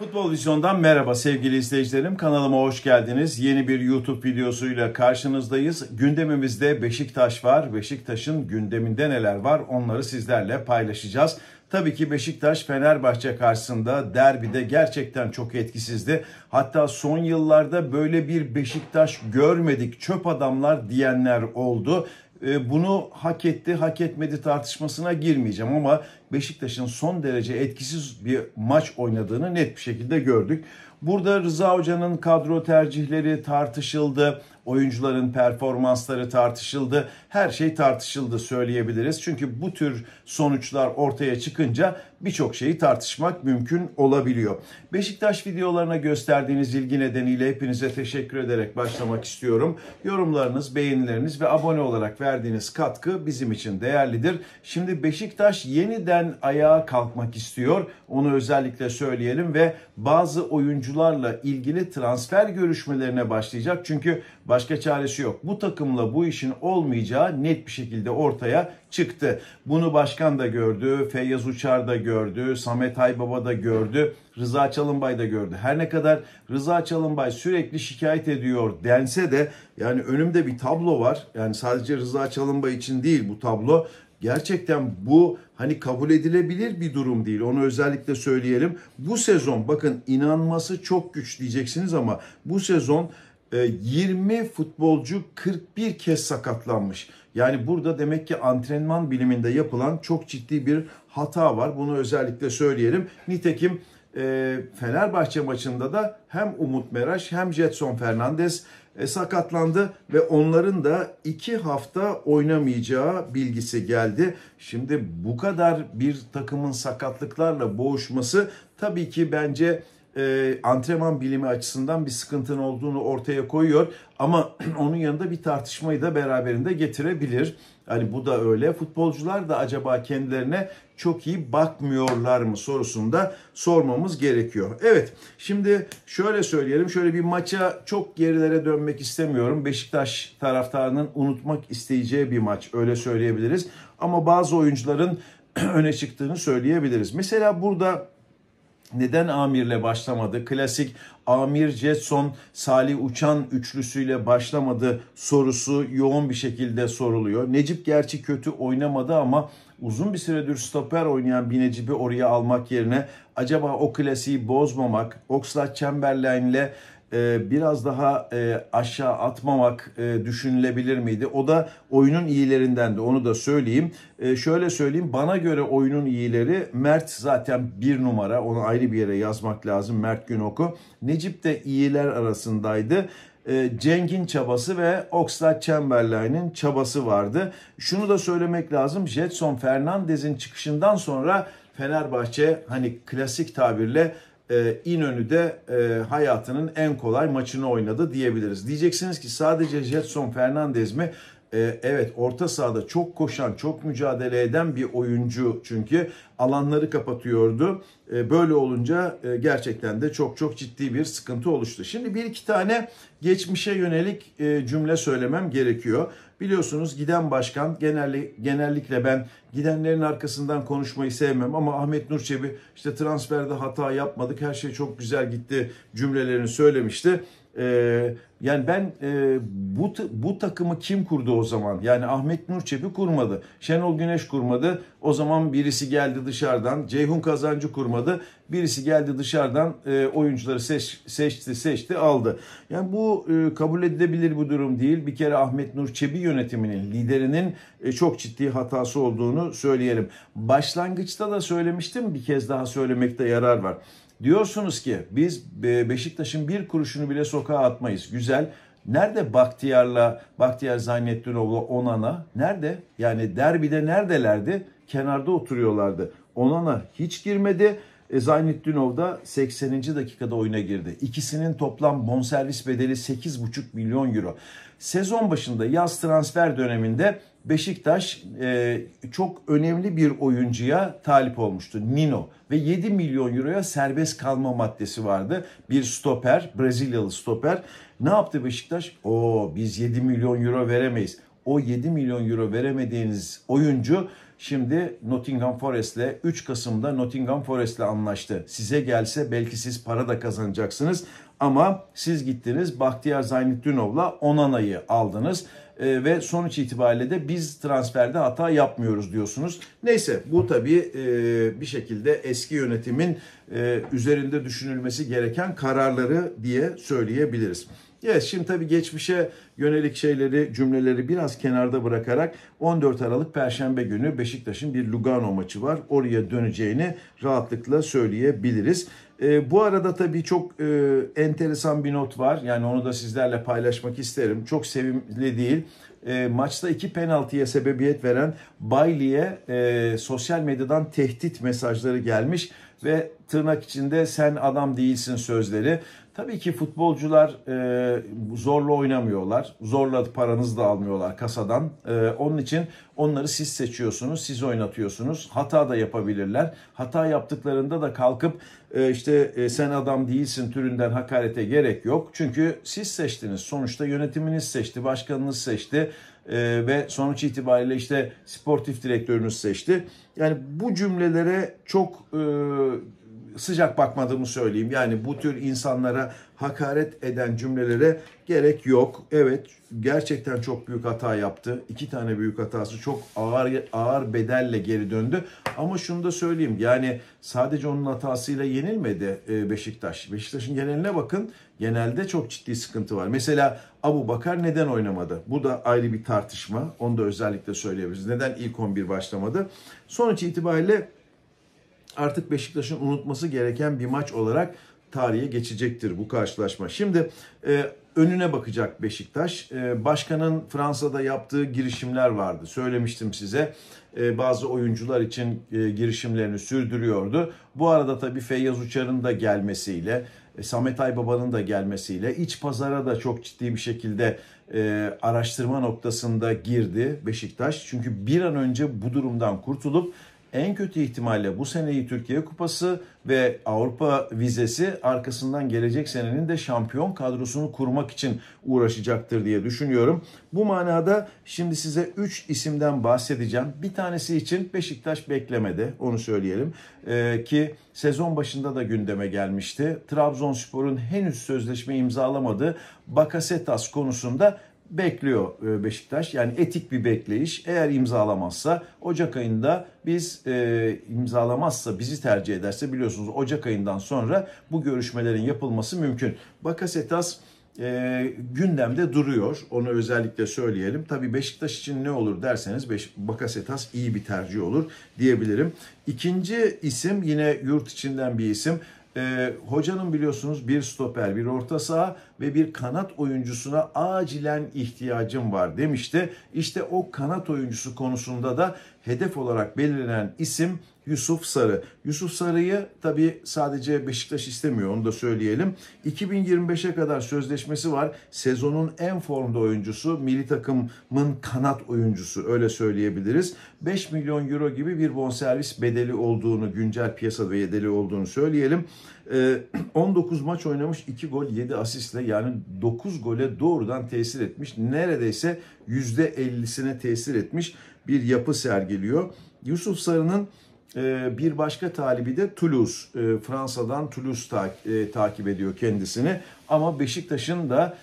Futbol Vizyon'dan merhaba sevgili izleyicilerim. Kanalıma hoş geldiniz. Yeni bir YouTube videosuyla karşınızdayız. Gündemimizde Beşiktaş var. Beşiktaş'ın gündeminde neler var onları sizlerle paylaşacağız. Tabii ki Beşiktaş Fenerbahçe karşısında derbide gerçekten çok etkisizdi. Hatta son yıllarda böyle bir Beşiktaş görmedik çöp adamlar diyenler oldu. E, bunu hak etti, hak etmedi tartışmasına girmeyeceğim ama Beşiktaş'ın son derece etkisiz bir maç oynadığını net bir şekilde gördük. Burada Rıza Hoca'nın kadro tercihleri tartışıldı. Oyuncuların performansları tartışıldı. Her şey tartışıldı söyleyebiliriz. Çünkü bu tür sonuçlar ortaya çıkınca birçok şeyi tartışmak mümkün olabiliyor. Beşiktaş videolarına gösterdiğiniz ilgi nedeniyle hepinize teşekkür ederek başlamak istiyorum. Yorumlarınız, beğenileriniz ve abone olarak verdiğiniz katkı bizim için değerlidir. Şimdi Beşiktaş yeniden ayağa kalkmak istiyor. Onu özellikle söyleyelim ve bazı oyuncu oyuncularla ilgili transfer görüşmelerine başlayacak. Çünkü başka çaresi yok. Bu takımla bu işin olmayacağı net bir şekilde ortaya çıktı. Bunu başkan da gördü, Feyyaz Uçar da gördü, Samet Aybaba da gördü, Rıza Çalınbay da gördü. Her ne kadar Rıza Çalınbay sürekli şikayet ediyor dense de yani önümde bir tablo var. Yani sadece Rıza Çalınbay için değil bu tablo gerçekten bu hani kabul edilebilir bir durum değil. Onu özellikle söyleyelim. Bu sezon bakın inanması çok güç diyeceksiniz ama bu sezon 20 e, futbolcu 41 kez sakatlanmış. Yani burada demek ki antrenman biliminde yapılan çok ciddi bir hata var. Bunu özellikle söyleyelim. Nitekim e, Fenerbahçe maçında da hem Umut Meraş hem Jetson Fernandez e, sakatlandı ve onların da iki hafta oynamayacağı bilgisi geldi. Şimdi bu kadar bir takımın sakatlıklarla boğuşması tabii ki bence e, antrenman bilimi açısından bir sıkıntının olduğunu ortaya koyuyor. Ama onun yanında bir tartışmayı da beraberinde getirebilir. Hani bu da öyle. Futbolcular da acaba kendilerine çok iyi bakmıyorlar mı sorusunda sormamız gerekiyor. Evet şimdi şöyle söyleyelim. Şöyle bir maça çok gerilere dönmek istemiyorum. Beşiktaş taraftarının unutmak isteyeceği bir maç öyle söyleyebiliriz. Ama bazı oyuncuların öne çıktığını söyleyebiliriz. Mesela burada neden Amir'le başlamadı? Klasik Amir Jetson Salih Uçan üçlüsüyle başlamadı sorusu yoğun bir şekilde soruluyor. Necip gerçi kötü oynamadı ama uzun bir süredir stoper oynayan bir Necip'i oraya almak yerine acaba o klasiği bozmamak, Oxlade ile e, biraz daha e, aşağı atmamak e, düşünülebilir miydi? O da oyunun iyilerinden de onu da söyleyeyim. şöyle söyleyeyim bana göre oyunun iyileri Mert zaten bir numara onu ayrı bir yere yazmak lazım Mert Günok'u. Necip de iyiler arasındaydı. Ceng'in çabası ve Oxlade Chamberlain'in çabası vardı. Şunu da söylemek lazım. Jetson Fernandez'in çıkışından sonra Fenerbahçe hani klasik tabirle e, İnönü'de e, hayatının en kolay maçını oynadı diyebiliriz. Diyeceksiniz ki sadece Jetson Fernandez mi? e, evet orta sahada çok koşan, çok mücadele eden bir oyuncu çünkü alanları kapatıyordu. E, böyle olunca e, gerçekten de çok çok ciddi bir sıkıntı oluştu. Şimdi bir iki tane geçmişe yönelik e, cümle söylemem gerekiyor. Biliyorsunuz giden başkan genelli, genellikle ben gidenlerin arkasından konuşmayı sevmem ama Ahmet Nurçebi işte transferde hata yapmadık her şey çok güzel gitti cümlelerini söylemişti. Ee, yani ben e, bu bu takımı kim kurdu o zaman? Yani Ahmet Nur Çebi kurmadı. Şenol Güneş kurmadı. O zaman birisi geldi dışarıdan. Ceyhun Kazancı kurmadı. Birisi geldi dışarıdan e, oyuncuları seç, seçti seçti aldı. Yani bu e, kabul edilebilir bu durum değil. Bir kere Ahmet Nur Çebi yönetiminin liderinin e, çok ciddi hatası olduğunu söyleyelim. Başlangıçta da söylemiştim. Bir kez daha söylemekte yarar var. Diyorsunuz ki biz Beşiktaş'ın bir kuruşunu bile sokağa atmayız. Güzel. Nerede Bahtiyar'la, Bahtiyar Zannettinov'la Onan'a? Nerede? Yani derbide neredelerdi? Kenarda oturuyorlardı. Onan'a hiç girmedi. Zaynettinov da 80. dakikada oyuna girdi. İkisinin toplam bonservis bedeli 8,5 milyon euro. Sezon başında yaz transfer döneminde Beşiktaş e, çok önemli bir oyuncuya talip olmuştu. Nino ve 7 milyon euroya serbest kalma maddesi vardı. Bir stoper, Brezilyalı stoper. Ne yaptı Beşiktaş? O biz 7 milyon euro veremeyiz. O 7 milyon euro veremediğiniz oyuncu Şimdi Nottingham Forest'le 3 Kasım'da Nottingham Forest'le anlaştı. Size gelse belki siz para da kazanacaksınız ama siz gittiniz Bahtiyar Zaynetdinov'la Onana'yı aldınız e, ve sonuç itibariyle de biz transferde hata yapmıyoruz diyorsunuz. Neyse bu tabii e, bir şekilde eski yönetimin e, üzerinde düşünülmesi gereken kararları diye söyleyebiliriz. Evet şimdi tabii geçmişe yönelik şeyleri, cümleleri biraz kenarda bırakarak 14 Aralık Perşembe günü Beşiktaş'ın bir Lugano maçı var. Oraya döneceğini rahatlıkla söyleyebiliriz. E, bu arada tabii çok e, enteresan bir not var. Yani onu da sizlerle paylaşmak isterim. Çok sevimli değil. E, maçta iki penaltıya sebebiyet veren Bailey'e e, sosyal medyadan tehdit mesajları gelmiş ve tırnak içinde sen adam değilsin sözleri. Tabii ki futbolcular e, zorla oynamıyorlar. Zorla paranızı da almıyorlar kasadan. E, onun için onları siz seçiyorsunuz, siz oynatıyorsunuz. Hata da yapabilirler. Hata yaptıklarında da kalkıp e, işte e, sen adam değilsin türünden hakarete gerek yok. Çünkü siz seçtiniz. Sonuçta yönetiminiz seçti, başkanınız seçti e, ve sonuç itibariyle işte sportif direktörünüz seçti. Yani bu cümlelere çok sıcak bakmadığımı söyleyeyim. Yani bu tür insanlara hakaret eden cümlelere gerek yok. Evet gerçekten çok büyük hata yaptı. İki tane büyük hatası çok ağır ağır bedelle geri döndü. Ama şunu da söyleyeyim yani sadece onun hatasıyla yenilmedi e, Beşiktaş. Beşiktaş'ın geneline bakın genelde çok ciddi sıkıntı var. Mesela Abu Bakar neden oynamadı? Bu da ayrı bir tartışma. Onu da özellikle söyleyebiliriz. Neden ilk 11 başlamadı? Sonuç itibariyle artık Beşiktaş'ın unutması gereken bir maç olarak tarihe geçecektir bu karşılaşma. Şimdi e, önüne bakacak Beşiktaş. E, başkanın Fransa'da yaptığı girişimler vardı. Söylemiştim size e, bazı oyuncular için e, girişimlerini sürdürüyordu. Bu arada tabii Feyyaz Uçar'ın da gelmesiyle, e, Samet Aybaba'nın da gelmesiyle iç pazara da çok ciddi bir şekilde e, araştırma noktasında girdi Beşiktaş. Çünkü bir an önce bu durumdan kurtulup en kötü ihtimalle bu seneyi Türkiye Kupası ve Avrupa vizesi arkasından gelecek senenin de şampiyon kadrosunu kurmak için uğraşacaktır diye düşünüyorum. Bu manada şimdi size 3 isimden bahsedeceğim. Bir tanesi için Beşiktaş beklemedi onu söyleyelim ee, ki sezon başında da gündeme gelmişti. Trabzonspor'un henüz sözleşme imzalamadığı Bakasetas konusunda bekliyor e, Beşiktaş. Yani etik bir bekleyiş. Eğer imzalamazsa Ocak ayında biz e, imzalamazsa bizi tercih ederse biliyorsunuz Ocak ayından sonra bu görüşmelerin yapılması mümkün. Bakasetas e, gündemde duruyor. Onu özellikle söyleyelim. tabi Beşiktaş için ne olur derseniz Beş, Bakasetas iyi bir tercih olur diyebilirim. İkinci isim yine yurt içinden bir isim e, hocanın biliyorsunuz bir stoper, bir orta saha ve bir kanat oyuncusuna acilen ihtiyacım var demişti. İşte o kanat oyuncusu konusunda da hedef olarak belirlenen isim Yusuf Sarı. Yusuf Sarı'yı tabii sadece Beşiktaş istemiyor onu da söyleyelim. 2025'e kadar sözleşmesi var. Sezonun en formda oyuncusu, milli takımın kanat oyuncusu öyle söyleyebiliriz. 5 milyon euro gibi bir bonservis bedeli olduğunu, güncel piyasa bedeli olduğunu söyleyelim. 19 ee, maç oynamış, 2 gol, 7 asistle yani 9 gole doğrudan tesir etmiş. Neredeyse %50'sine tesir etmiş bir yapı sergiliyor. Yusuf Sarı'nın ee, bir başka talibi de Toulouse. Ee, Fransa'dan Toulouse ta, ee, takip ediyor kendisini. Ama Beşiktaş'ın da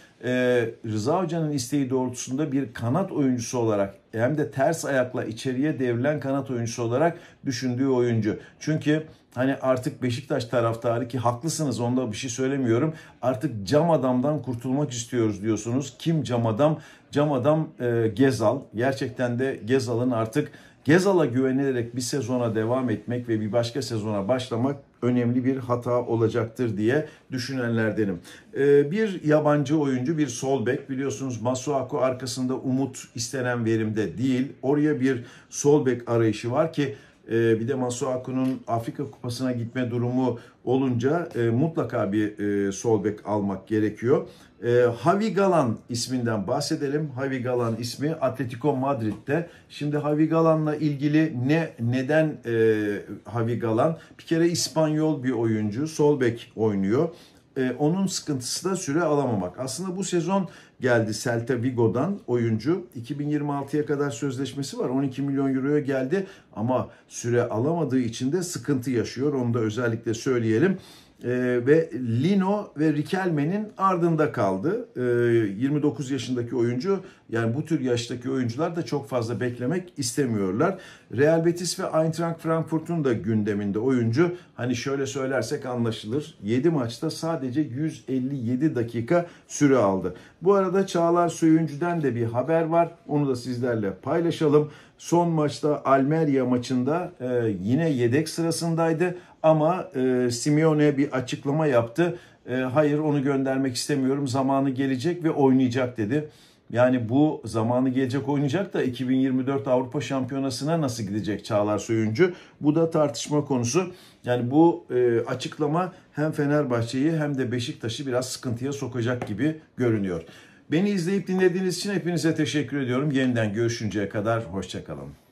Rıza Hoca'nın isteği doğrultusunda bir kanat oyuncusu olarak hem de ters ayakla içeriye devrilen kanat oyuncusu olarak düşündüğü oyuncu. Çünkü hani artık Beşiktaş taraftarı ki haklısınız onda bir şey söylemiyorum. Artık cam adamdan kurtulmak istiyoruz diyorsunuz. Kim cam adam? Cam adam e, Gezal. Gerçekten de Gezal'ın artık Gezal'a güvenilerek bir sezona devam etmek ve bir başka sezona başlamak önemli bir hata olacaktır diye düşünenlerdenim. Ee, bir yabancı oyuncu, bir sol bek biliyorsunuz Masuako arkasında umut istenen verimde değil. Oraya bir sol bek arayışı var ki e, bir de Masuaku'nun Afrika Kupası'na gitme durumu olunca e, mutlaka bir e, sol bek almak gerekiyor. E, Havi Galan isminden bahsedelim. Havi Galan ismi Atletico Madrid'de. Şimdi Havi Galan'la ilgili ne neden e, Havi Galan? Bir kere İspanyol bir oyuncu, sol bek oynuyor. E, onun sıkıntısı da süre alamamak. Aslında bu sezon geldi Celta Vigo'dan oyuncu. 2026'ya kadar sözleşmesi var. 12 milyon euroya geldi ama süre alamadığı için de sıkıntı yaşıyor. Onu da özellikle söyleyelim. Ee, ve Lino ve Riquelme'nin ardında kaldı. 29 ee, yaşındaki oyuncu yani bu tür yaştaki oyuncular da çok fazla beklemek istemiyorlar. Real Betis ve Eintracht Frankfurt'un da gündeminde oyuncu. Hani şöyle söylersek anlaşılır. 7 maçta sadece 157 dakika süre aldı. Bu arada Çağlar Söyüncü'den de bir haber var. Onu da sizlerle paylaşalım. Son maçta Almeria maçında e, yine yedek sırasındaydı ama e, Simeone bir açıklama yaptı. E, hayır onu göndermek istemiyorum. Zamanı gelecek ve oynayacak dedi. Yani bu zamanı gelecek oynayacak da 2024 Avrupa Şampiyonası'na nasıl gidecek Çağlar Soyuncu? Bu da tartışma konusu. Yani bu e, açıklama hem Fenerbahçe'yi hem de Beşiktaş'ı biraz sıkıntıya sokacak gibi görünüyor. Beni izleyip dinlediğiniz için hepinize teşekkür ediyorum. Yeniden görüşünceye kadar hoşçakalın.